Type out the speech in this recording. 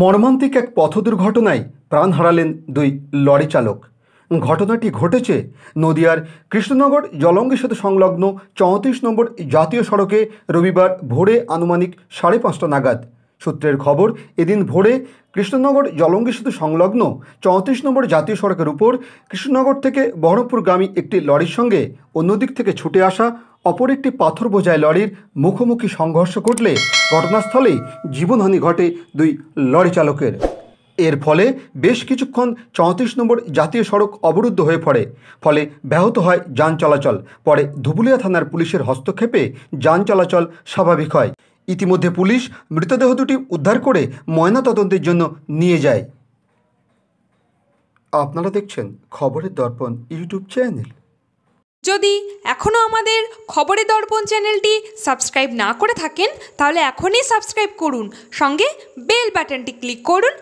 মর্মান্তিক এক পথ দুর্ঘটনায় প্রাণ হারালেন দুই লরি চালক ঘটনাটি ঘটেছে নদিয়ার কৃষ্ণনগর জলঙ্গের সাথে সংলগ্ন চৌত্রিশ নম্বর জাতীয় সড়কে রবিবার ভোরে আনুমানিক সাড়ে পাঁচটা নাগাদ সূত্রের খবর এদিন ভোরে কৃষ্ণনগর জলঙ্গি সেতু সংলগ্ন চৌত্রিশ নম্বর জাতীয় সড়কের উপর কৃষ্ণনগর থেকে বহরমপুরগামী একটি লরির সঙ্গে অন্যদিক থেকে ছুটে আসা অপর একটি পাথর বোঝায় লরির মুখোমুখি সংঘর্ষ ঘটলে ঘটনাস্থলেই জীবনহানি ঘটে দুই লরি চালকের এর ফলে বেশ কিছুক্ষণ চৌত্রিশ নম্বর জাতীয় সড়ক অবরুদ্ধ হয়ে পড়ে ফলে ব্যাহত হয় যান চলাচল পরে ধুবুলিয়া থানার পুলিশের হস্তক্ষেপে যান চলাচল স্বাভাবিক হয় ইতিমধ্যে পুলিশ মৃতদেহ দুটি উদ্ধার করে ময়নাতদন্তের জন্য নিয়ে যায় আপনারা দেখছেন খবরের দর্পণ ইউটিউব চ্যানেল যদি এখনও আমাদের খবরের দর্পণ চ্যানেলটি সাবস্ক্রাইব না করে থাকেন তাহলে এখনই সাবস্ক্রাইব করুন সঙ্গে বেল বাটনটি ক্লিক করুন